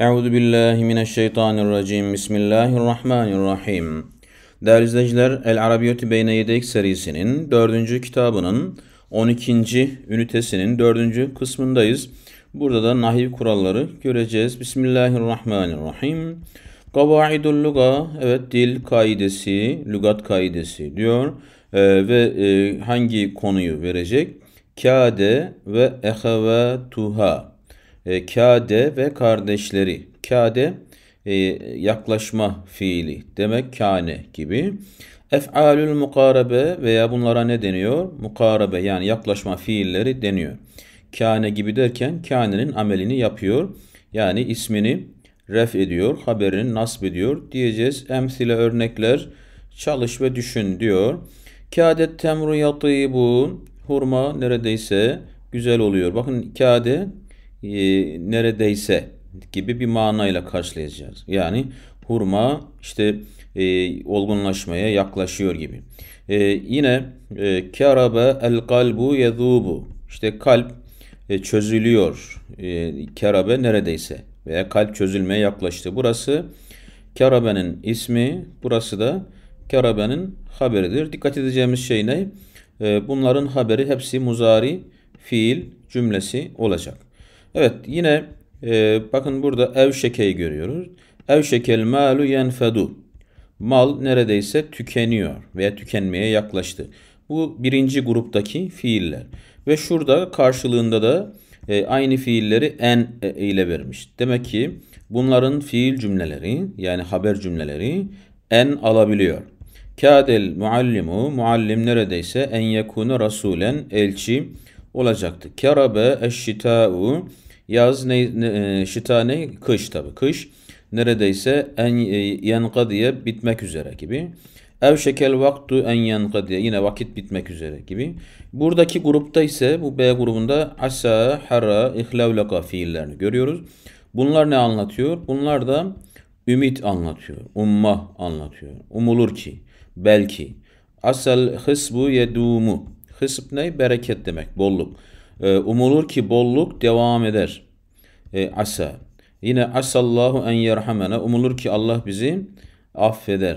Euzu billahi mineşşeytanirracim. Bismillahirrahmanirrahim. Değerli izleyiciler, El Arabiyatü Beyne Yedek serisinin 4. kitabının 12. ünitesinin 4. kısmındayız. Burada da nahiv kuralları göreceğiz. Bismillahirrahmanirrahim. Kavaidul luga, evet dil kaidesi, lügat kaidesi diyor. Ee, ve e, hangi konuyu verecek? Kade ve Tuha e, kade ve kardeşleri. Kade e, yaklaşma fiili demek kane gibi. Ef'alül mukarebe veya bunlara ne deniyor? Mukarebe yani yaklaşma fiilleri deniyor. Kane gibi derken kanenin amelini yapıyor. Yani ismini ref ediyor, haberini nasb ediyor. Diyeceğiz emsile örnekler çalış ve düşün diyor. Kâdet temru yatîbûn hurma neredeyse güzel oluyor. Bakın kâde e, neredeyse gibi bir manayla karşılayacağız. Yani hurma işte e, olgunlaşmaya yaklaşıyor gibi. E, yine e, kerabe el kalbu yezubu işte kalp e, çözülüyor. E, kerabe neredeyse veya kalp çözülmeye yaklaştı. Burası kerabenin ismi, burası da kerabenin haberidir. Dikkat edeceğimiz şey ne? E, bunların haberi hepsi muzari fiil cümlesi olacak. Evet yine e, bakın burada ev evşekeyi görüyoruz. Ev Evşekel malu yenfedu. Mal neredeyse tükeniyor veya tükenmeye yaklaştı. Bu birinci gruptaki fiiller. Ve şurada karşılığında da e, aynı fiilleri en e, ile vermiş. Demek ki bunların fiil cümleleri yani haber cümleleri en alabiliyor. Kâdel muallimu, muallim neredeyse en yekunu rasulen elçi olacaktı. Kerabe eşşitâ'u, Yaz ne, ne e, şita ne? Kış tabi. Kış neredeyse en e, yenka diye bitmek üzere gibi. Ev şekel vaktu en yenka yine vakit bitmek üzere gibi. Buradaki grupta ise bu B grubunda asa, hara, ihlavlaka fiillerini görüyoruz. Bunlar ne anlatıyor? Bunlar da ümit anlatıyor. Umma anlatıyor. Umulur ki, belki. Asel hısbu yedumu. Hısb ne? Bereket demek, bolluk. Ee, umulur ki bolluk devam eder. E, asa. Yine asallahu en yerhamene. Umulur ki Allah bizi affeder.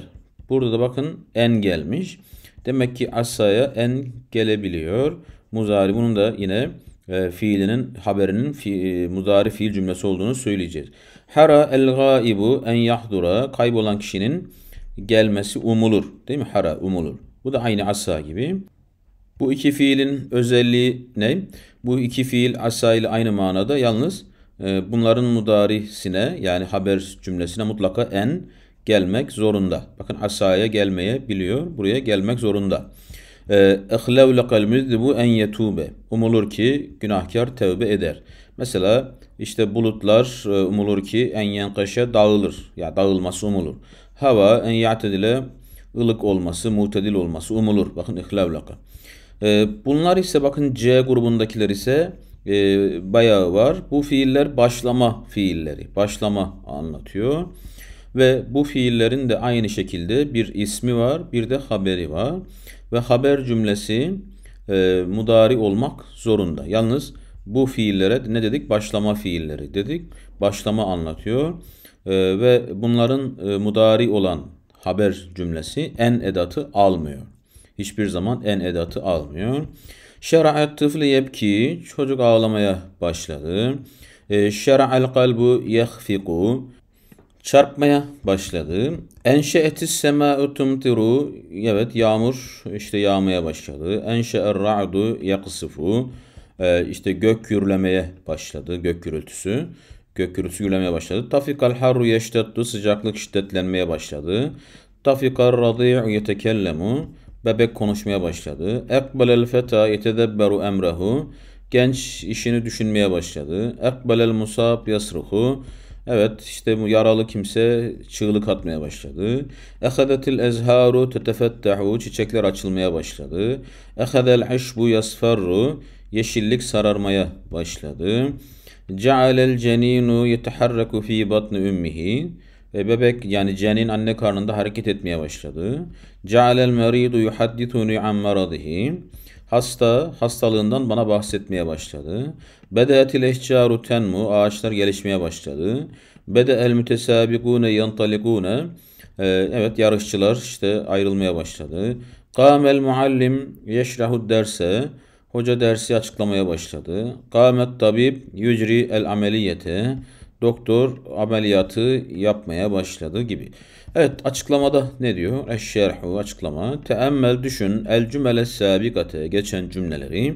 Burada da bakın en gelmiş. Demek ki asaya en gelebiliyor. Muzari bunun da yine e, fiilinin haberinin fi, e, muzari fiil cümlesi olduğunu söyleyeceğiz. Hara el gaibu en yahdura kaybolan kişinin gelmesi umulur. Değil mi? Hara umulur. Bu da aynı asa gibi. Bu iki fiilin özelliği ne? Bu iki fiil asa ile aynı manada yalnız e, bunların mudarisine yani haber cümlesine mutlaka en gelmek zorunda. Bakın asaya gelmeyebiliyor. Buraya gelmek zorunda. اَخْلَوْ لَقَلْ bu en yetube. Umulur ki günahkar tevbe eder. Mesela işte bulutlar e, umulur ki en yenkaşa dağılır. Ya yani dağılması umulur. Hava en ya'tedile ılık olması, mutedil olması umulur. Bakın اِخْلَوْ ee, bunlar ise bakın C grubundakiler ise e, bayağı var. Bu fiiller başlama fiilleri. Başlama anlatıyor. Ve bu fiillerin de aynı şekilde bir ismi var, bir de haberi var. Ve haber cümlesi e, mudari olmak zorunda. Yalnız bu fiillere ne dedik? Başlama fiilleri dedik. Başlama anlatıyor. E, ve bunların e, mudari olan haber cümlesi en edatı almıyor hiçbir zaman en edatı almıyor. Şera'at tıflı yebki çocuk ağlamaya başladı. E, Şera'al kalbu yehfiku çarpmaya başladı. Enşe'etis sema'u tumtiru evet yağmur işte yağmaya başladı. Enşe'er ra'du yakısıfu e, işte gök gürlemeye başladı gök gürültüsü. Gök gürültüsü gürlemeye başladı. Tafikal harru yeştettu sıcaklık şiddetlenmeye başladı. Tafikar radi'u yetekellemu Bebek konuşmaya başladı. Ekbelel feta yetedebberu emrehu. Genç işini düşünmeye başladı. el musab yasruhu. Evet işte bu yaralı kimse çığlık atmaya başladı. Ehadetil ezharu tetefettahu. Çiçekler açılmaya başladı. Ehadel işbu yasferru. Yeşillik sararmaya başladı. Cealel ceninu yeteharraku fi batni ümmihi ve bebek yani cenin anne karnında hareket etmeye başladı. Cealel meridu yuhaddithuni an maradihi. Hasta hastalığından bana bahsetmeye başladı. Bedetil ehcaru tenmu ağaçlar gelişmeye başladı. Bede el mütesabikune yantalikune e, evet yarışçılar işte ayrılmaya başladı. Kamel muallim yeşrahu derse hoca dersi açıklamaya başladı. Kamet tabib yücri el ameliyete doktor ameliyatı yapmaya başladı gibi. Evet açıklamada ne diyor? Eşşerhu açıklama. Teemmel düşün el cümle sabikate geçen cümleleri.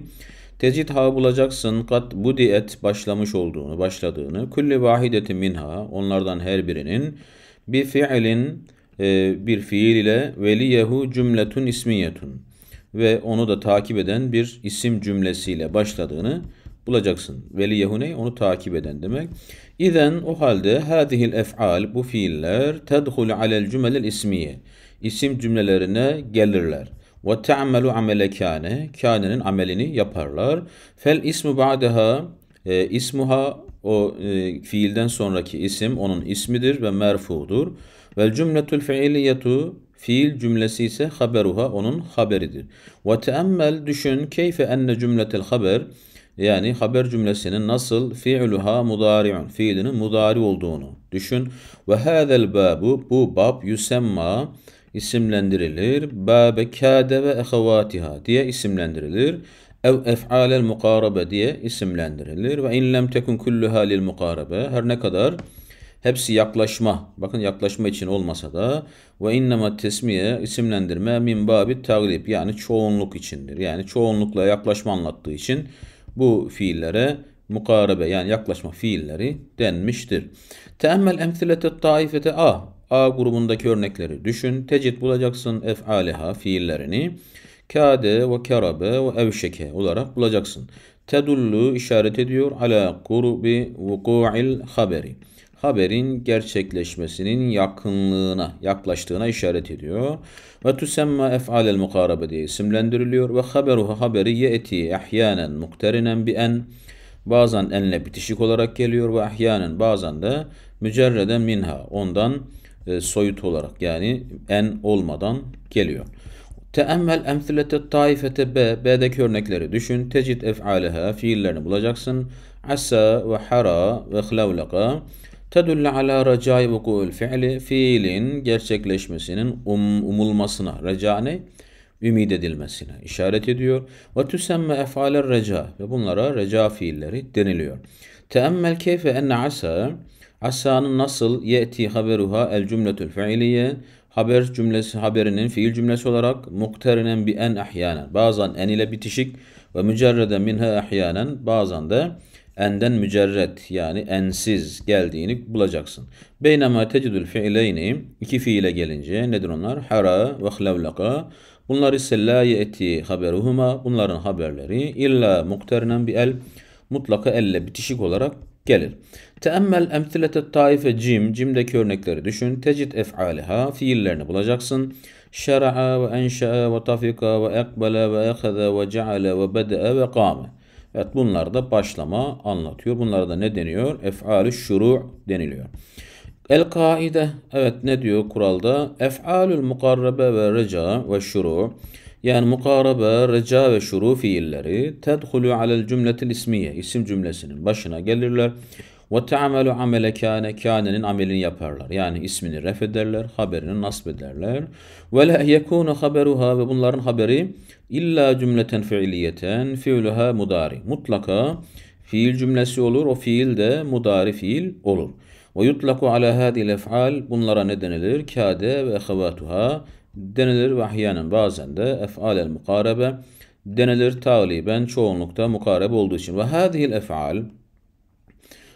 Tecid ha bulacaksın kat budiyet başlamış olduğunu, başladığını. Kulli vahideti minha onlardan her birinin bir fiilin e, bir fiil ile veliyehu cümletun ismiyetun ve onu da takip eden bir isim cümlesiyle başladığını bulacaksın. Veli yehune onu takip eden demek. İzen o halde hadihil ef'al bu fiiller tedhul alel cümelel ismiye. İsim cümlelerine gelirler. Ve te'amelu amele kâne. Kânenin amelini yaparlar. Fel ismu ba'deha e, ismuha o e, fiilden sonraki isim onun ismidir ve merfudur. Vel cümletül fiiliyetu Fiil cümlesi ise haberuha onun haberidir. Ve teemmel düşün keyfe enne cümletel haber yani haber cümlesinin nasıl fi'luha mudari'un fiilinin mudari olduğunu düşün. Ve hâzel babu bu bab yusemma isimlendirilir. Babe kâde ve ehevâtiha diye isimlendirilir. Ev ef'alel mukarabe diye isimlendirilir. Ve inlem tekun kulluha lil mukarabe her ne kadar hepsi yaklaşma. Bakın yaklaşma için olmasa da ve innema tesmiye isimlendirme min babi taglib yani çoğunluk içindir. Yani çoğunlukla yaklaşma anlattığı için bu fiillere mukarebe yani yaklaşma fiilleri denmiştir. Teemmel emsilete taifete A. A grubundaki örnekleri düşün. Tecid bulacaksın ef'aliha fiillerini. Kade ve kerabe ve evşeke olarak bulacaksın. Tedullu işaret ediyor ala kurubi vuku'il haberi haberin gerçekleşmesinin yakınlığına, yaklaştığına işaret ediyor. Ve tusemma ef'alel mukarabe diye isimlendiriliyor. Ve haberuha haberi ye'ti ahyanen muhterinen bi en bazen enle bitişik olarak geliyor ve ahyanen bazen de mücerreden minha ondan e, soyut olarak yani en olmadan geliyor. Teemmel emsilete taifete B. B'deki örnekleri düşün. Tecid ef'aleha fiillerini bulacaksın. Asa ve hara ve hlavlaka Tedullu ala recai vuku'ul fiili fiilin gerçekleşmesinin um, umulmasına. Reca ne? Ümid edilmesine işaret ediyor. Ve tüsemme efaler reca ve bunlara reca fiilleri deniliyor. Teemmel keyfe enne asa Asanın nasıl yeti haberuha el cümletül fiiliye haber cümlesi haberinin fiil cümlesi olarak mukterinen bi en ahyanen bazen en ile bitişik ve mücerreden minha ahyanen bazen de enden mücerret yani ensiz geldiğini bulacaksın. Beynema tecidül fiileyni iki fiile gelince nedir onlar? Hara ve hlavlaka. Bunlar ise la yeti haberuhuma. Bunların haberleri illa mukternen bir el mutlaka elle bitişik olarak gelir. Teemmel emtilete taife cim, cimdeki örnekleri düşün. Tecid ef'aliha, fiillerini bulacaksın. Şera'a ve enşa'a ve tafika ve ekbele ve ehaze ve ceale ve bede'e ve kâme. Evet bunlar da başlama anlatıyor. Bunlara da ne deniyor? Ef'alü şuru' deniliyor. El kaide evet ne diyor kuralda? Ef'alül mukarrabe ve reca ve şuru' yani mukarabe, reca ve şuru fiilleri tedhulu alel cümletil ismiye isim cümlesinin başına gelirler ve te'amelu amele kâne, kânenin amelini yaparlar. Yani ismini ref ederler, haberini nasb ederler. Ve le yekûne ve bunların haberi illa cümleten fiiliyeten fiiluha mudari. Mutlaka fiil cümlesi olur, o fiil de mudari fiil olur. Ve yutlaku ala hadil ef'al bunlara ne denilir? Kâde ve ehevâtuha denilir ve ahyanen bazen de ef'al el mukarebe denilir taliben çoğunlukta mukarebe olduğu için. Ve hadihil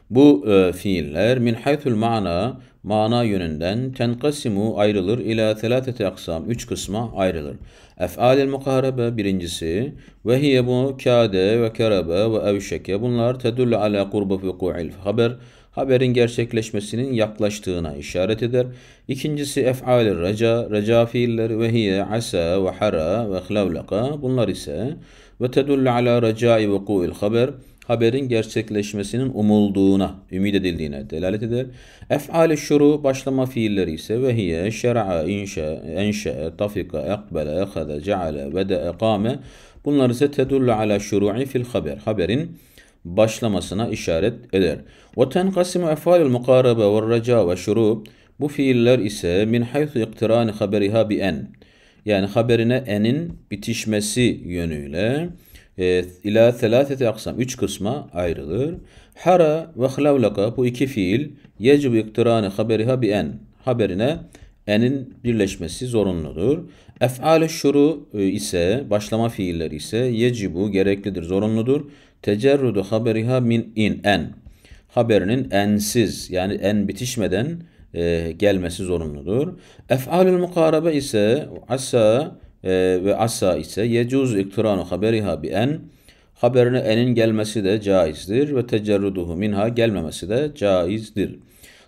bu e, fiiller min haythul mana mana yönünden tenkasimu ayrılır ila telatete aksam üç kısma ayrılır. Ef'alil mukarebe birincisi ve hiye bu kade ve kerebe ve evşeke bunlar tedullu ala kurba fuku'il haber haberin gerçekleşmesinin yaklaştığına işaret eder. İkincisi ef'alir reca, reca fiilleri ve hiye asa ve hara ve hlavlaka bunlar ise ve tedullu ala recai vuku'il haber haberin gerçekleşmesinin umulduğuna, ümid edildiğine delalet eder. efal şuru başlama fiilleri ise ve hiye şer'a inşa enşe tafika akbala ehaze ceale bede ekame bunlar ise tedullu ala şuru'i fil haber haberin başlamasına işaret eder. Ve tenkasimu ef'al-i mukarabe ve reca ve şuru bu fiiller ise min haythu iktirani haberiha bi en yani haberine enin bitişmesi yönüyle e, ila selasete aksam. Üç kısma ayrılır. Hara ve hlavlaka bu iki fiil yecib iktirane haberiha bi en. Haberine enin birleşmesi zorunludur. efal şuru e, ise başlama fiiller ise yecibu gereklidir, zorunludur. Tecerrudu haberiha min in en. Haberinin ensiz yani en bitişmeden e, gelmesi zorunludur. Ef'al-ül ise asa e, ve asa ise yecuz iktiranu haberiha bi en haberine enin gelmesi de caizdir ve tecerruduhu minha gelmemesi de caizdir.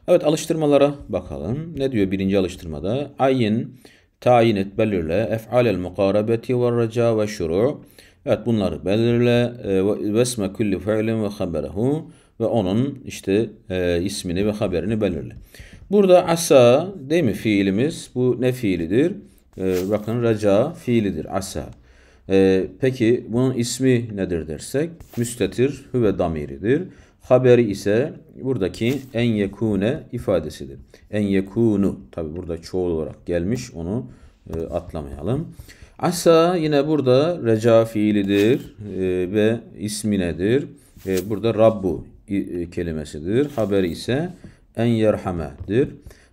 Evet alıştırmalara bakalım. Ne diyor birinci alıştırmada? Ayin tayin et belirle ef'alel mukarabeti ve reca ve şuru. Evet bunları belirle ee, ve esme kulli fiilin ve haberehu ve onun işte e, ismini ve haberini belirle. Burada asa değil mi fiilimiz? Bu ne fiilidir? Ee, bakın raca fiilidir. Asa. E, peki bunun ismi nedir dersek? Müstetir hüve damiridir. Haberi ise buradaki en yekune ifadesidir. En yekunu tabi burada çoğul olarak gelmiş onu e, atlamayalım. Asa yine burada reca fiilidir e, ve ismi nedir? E, burada Rabbu e, kelimesidir. Haberi ise en yerhamedir.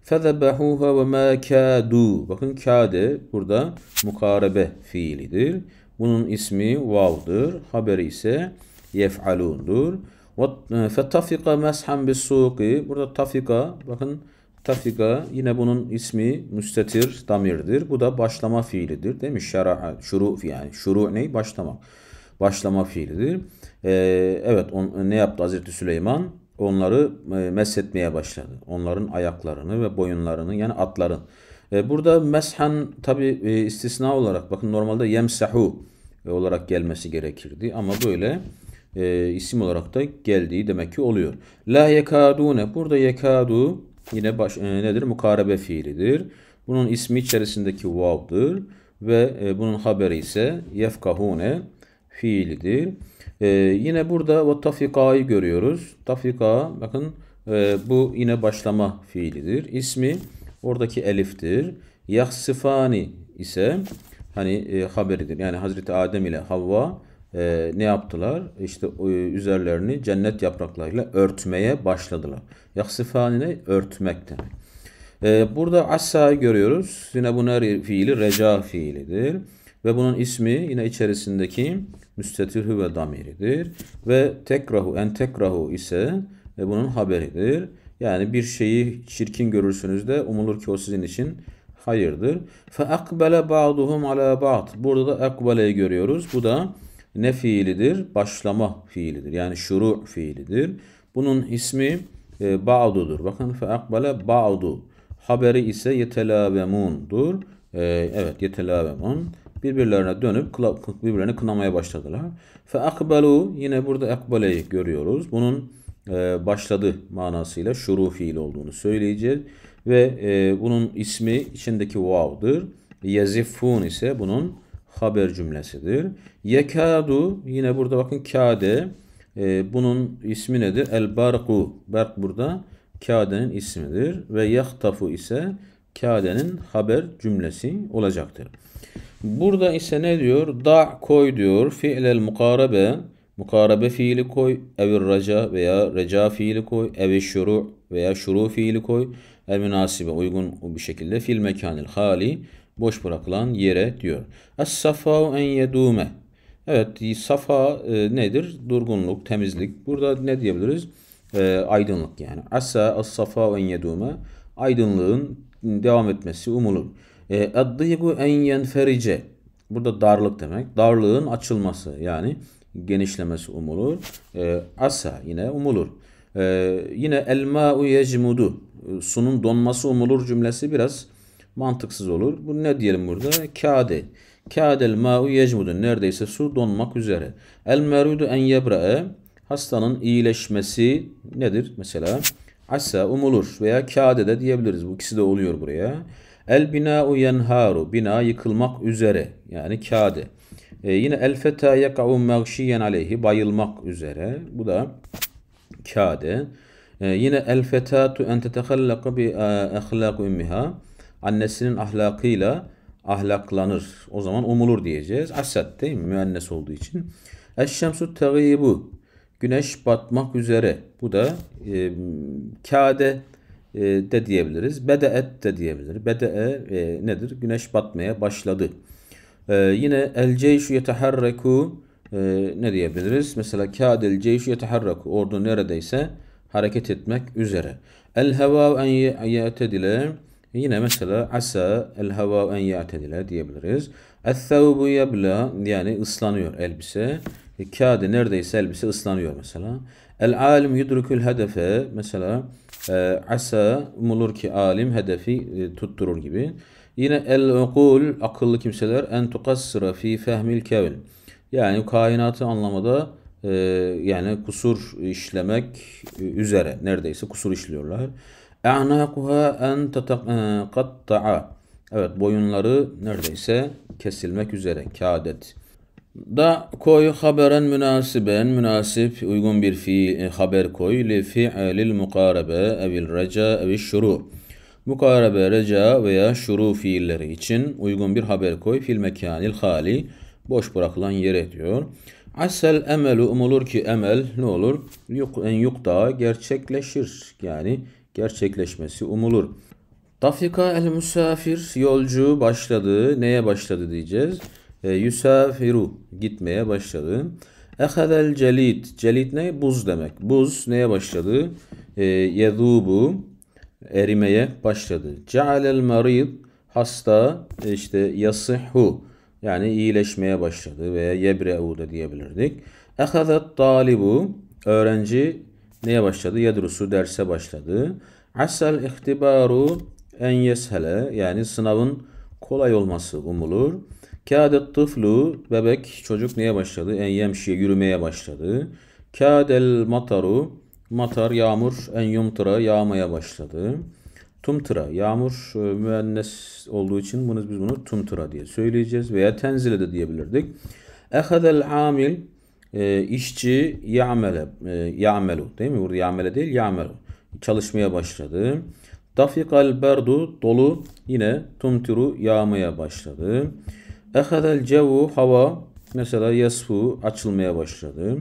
Fezebehuha ve ma kadu. Bakın kade burada mukarebe fiilidir. Bunun ismi vav'dır. Haberi ise yef'alundur. Fettafika meshan bis suqi. Burada tafika bakın tafika yine bunun ismi müstetir damirdir. Bu da başlama fiilidir. Değil mi? Şera, şuru yani. Şuru ne? Başlamak. Başlama fiilidir. Ee, evet on, ne yaptı Hazreti Süleyman? onları e, meshetmeye başladı. Onların ayaklarını ve boyunlarını yani atların. E, burada meshan tabi e, istisna olarak bakın normalde yemsahu olarak gelmesi gerekirdi ama böyle e, isim olarak da geldiği demek ki oluyor. La ne? burada yekadu yine baş, e, nedir? Mukarebe fiilidir. Bunun ismi içerisindeki vav'dır ve e, bunun haberi ise yefkahune fiilidir. Ee, yine burada ve tafika'yı görüyoruz. Tafika bakın e, bu yine başlama fiilidir. İsmi oradaki eliftir. Yaksifani ise hani e, haberidir. Yani Hazreti Adem ile Havva e, ne yaptılar? İşte e, üzerlerini cennet yapraklarıyla örtmeye başladılar. Yaksifani ne? Örtmek demek. E, burada asa görüyoruz. Yine bu ne fiili? Reca fiilidir. Ve bunun ismi yine içerisindeki müstetirhü ve damiridir. Ve tekrahu en tekrahu ise e, bunun haberidir. Yani bir şeyi çirkin görürsünüz de umulur ki o sizin için hayırdır. Fe akbele ba'duhum ala ba'd. Burada da akbele'yi görüyoruz. Bu da ne fiilidir? Başlama fiilidir. Yani şuru fiilidir. Bunun ismi e, ba'dudur. Bakın fe akbele ba'du. Haberi ise yetelavemundur. E, evet yetelavemun birbirlerine dönüp birbirlerini kınamaya başladılar. Fe akbalu yine burada akbaleyi görüyoruz. Bunun e, başladı manasıyla şuru fiil olduğunu söyleyeceğiz. Ve e, bunun ismi içindeki vav'dır. Yazifun ise bunun haber cümlesidir. Yekadu yine burada bakın kade e, bunun ismi nedir? Elbarku Berk burada kadenin ismidir. Ve yahtafu ise kadenin haber cümlesi olacaktır. Burada ise ne diyor? Da koy diyor. Fi'lel mukarabe. Mukarabe fiili koy. Evir raca veya reca fiili koy. Evi şuru veya şuru fiili koy. El münasibe uygun bir şekilde fil mekanil hali boş bırakılan yere diyor. Es safa en yedume. Evet safa e, nedir? Durgunluk, temizlik. Burada ne diyebiliriz? E, aydınlık yani. Asa as safa en yedume. Aydınlığın devam etmesi umulur. E, Addigu en yenferice. Burada darlık demek. Darlığın açılması yani genişlemesi umulur. E, asa yine umulur. E, yine elma yecmudu. E, sunun donması umulur cümlesi biraz mantıksız olur. Bu ne diyelim burada? Kade. kade elma yecmudu. Neredeyse su donmak üzere. El merudu en yebra'e. Hastanın iyileşmesi nedir? Mesela asa umulur veya kade de diyebiliriz. Bu ikisi de oluyor buraya. El bina'u yenharu. Bina yıkılmak üzere. Yani kade. E, yine el feta yaka'u mevşiyen aleyhi. Bayılmak üzere. Bu da kade. E, yine el fetatu en tetehallaka bi ahlaku e, ümmiha. Annesinin ahlakıyla ahlaklanır. O zaman umulur diyeceğiz. Asad değil mi? Müennes olduğu için. Eşşemsu tegibu. Güneş batmak üzere. Bu da e, kade e, de diyebiliriz. Bede'et de diyebilir. Bede'e e, nedir? Güneş batmaya başladı. E, yine el ceyşu yeteharreku e, ne diyebiliriz? Mesela kâdel ceyşu yeteharreku. Ordu neredeyse hareket etmek üzere. El hava en yetedile Yine mesela asa el hava en ya'tedile diyebiliriz. Es sevbu yebla yani ıslanıyor elbise. E, kâdi neredeyse elbise ıslanıyor mesela. El alim yudrukul hedefe mesela ee, asa umulur ki alim hedefi e, tutturur gibi. Yine el ukul akıllı kimseler en tukassıra fi fehmil kevn. Yani kainatı anlamada e, yani kusur işlemek e, üzere neredeyse kusur işliyorlar. A'nakuha en tataqqatta'a. E, evet boyunları neredeyse kesilmek üzere. Kâdet da koy haberen münasiben münasip uygun bir fi e, haber koy li fi'lil mukarebe evil reca evil şuru. Mukarebe, reca veya şuru fiilleri için uygun bir haber koy fil mekanil hali boş bırakılan yere diyor. Asel emelu umulur ki emel ne olur? Yuk, en yukta gerçekleşir. Yani gerçekleşmesi umulur. Tafika el musafir yolcu başladı. Neye başladı diyeceğiz. E, yusafiru gitmeye başladı. Ehadel celit. Celit ne? Buz demek. Buz neye başladı? E, yedubu erimeye başladı. Cealel marid hasta e, işte yasihhu yani iyileşmeye başladı veya yebre'u da diyebilirdik. Ehazet talibu öğrenci neye başladı? Yedrusu derse başladı. Asal ihtibaru en yeshele yani sınavın kolay olması umulur. Kâdet tıflu bebek çocuk neye başladı? En yemşiye yürümeye başladı. Kâdel mataru matar yağmur en yumtıra yağmaya başladı. Tumtıra yağmur e, müennes olduğu için bunu biz bunu tumtıra diye söyleyeceğiz veya tenzile de diyebilirdik. Ehadel amil e, işçi ya'mele e, değil mi? Burada ya'mele değil ya'melu. Çalışmaya başladı. Dafikal berdu dolu yine tumtiru yağmaya başladı. Ehadel cevu hava mesela yasfu açılmaya başladı.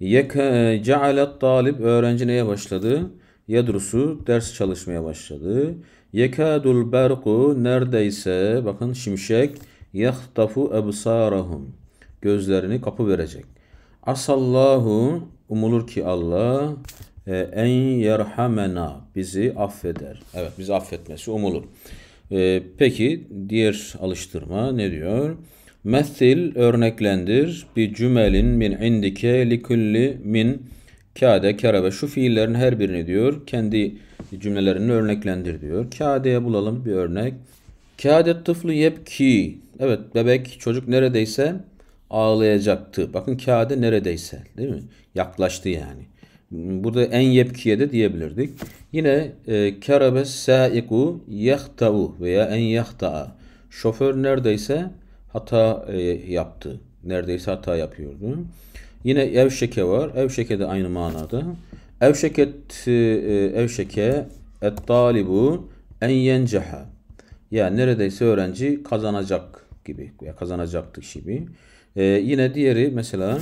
Yeke cealet talip öğrenci neye başladı? Yedrusu ders çalışmaya başladı. Yekadul berku neredeyse bakın şimşek yahtafu ebsarahum gözlerini kapı verecek. Asallahu umulur ki Allah e, en yerhamena bizi affeder. Evet bizi affetmesi umulur. E, peki diğer alıştırma ne diyor? Methil örneklendir bir cümelin min indike likulli min kade kerabe şu fiillerin her birini diyor kendi cümlelerini örneklendir diyor. Kade'ye bulalım bir örnek. Kade tıflı yepki. Evet bebek çocuk neredeyse ağlayacaktı. Bakın kade neredeyse değil mi? Yaklaştı yani. Burada en yepkiye de diyebilirdik. Yine e, kerebe saiku yahtau veya en yahtaa. Şoför neredeyse hata e, yaptı. Neredeyse hata yapıyordu. Yine evşeke var. Evşeke de aynı manada. Evşeket e, e, evşeke et talibu en yenceha. Yani neredeyse öğrenci kazanacak gibi. Ya kazanacaktı gibi. E, yine diğeri mesela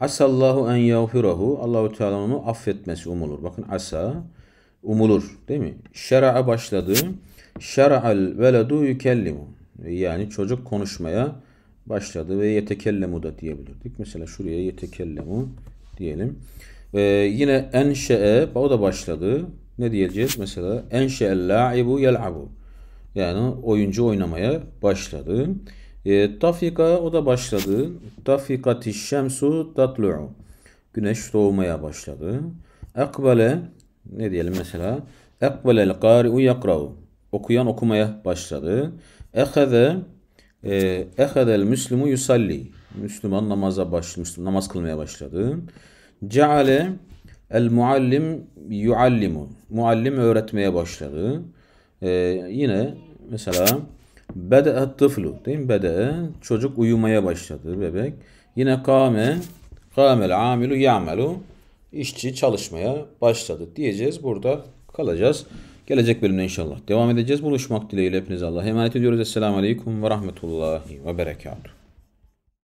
Asallahu en yağfirahu. Allahu Teala onu affetmesi umulur. Bakın asa umulur değil mi? Şer'a başladı. Şer'al veladu yükellimu. Yani çocuk konuşmaya başladı ve yetekellemu da diyebilirdik. Mesela şuraya yetekellemu diyelim. Ee, yine enşe'e o da başladı. Ne diyeceğiz? Mesela enşe'el la'ibu yel'abu. Yani oyuncu oynamaya başladı. E, tafika o da başladı. Tafikati şemsu tatlu'u. Güneş doğmaya başladı. Ekbele ne diyelim mesela? Ekbelel kari'u yakra'u. Okuyan okumaya başladı. Eheze e, Ehezel yusalli. Müslüman namaza başlamış, namaz kılmaya başladı. Ceale el muallim yuallimu. Muallim öğretmeye başladı. E, yine mesela Bede'et tıflu. Değil mi? Bede'e. Çocuk uyumaya başladı bebek. Yine kame. Kamel amilu ya'melu. İşçi çalışmaya başladı diyeceğiz. Burada kalacağız. Gelecek bölümde inşallah devam edeceğiz. Buluşmak dileğiyle hepinize Allah'a emanet ediyoruz. Esselamu Aleyküm ve Rahmetullahi ve Berekatuhu.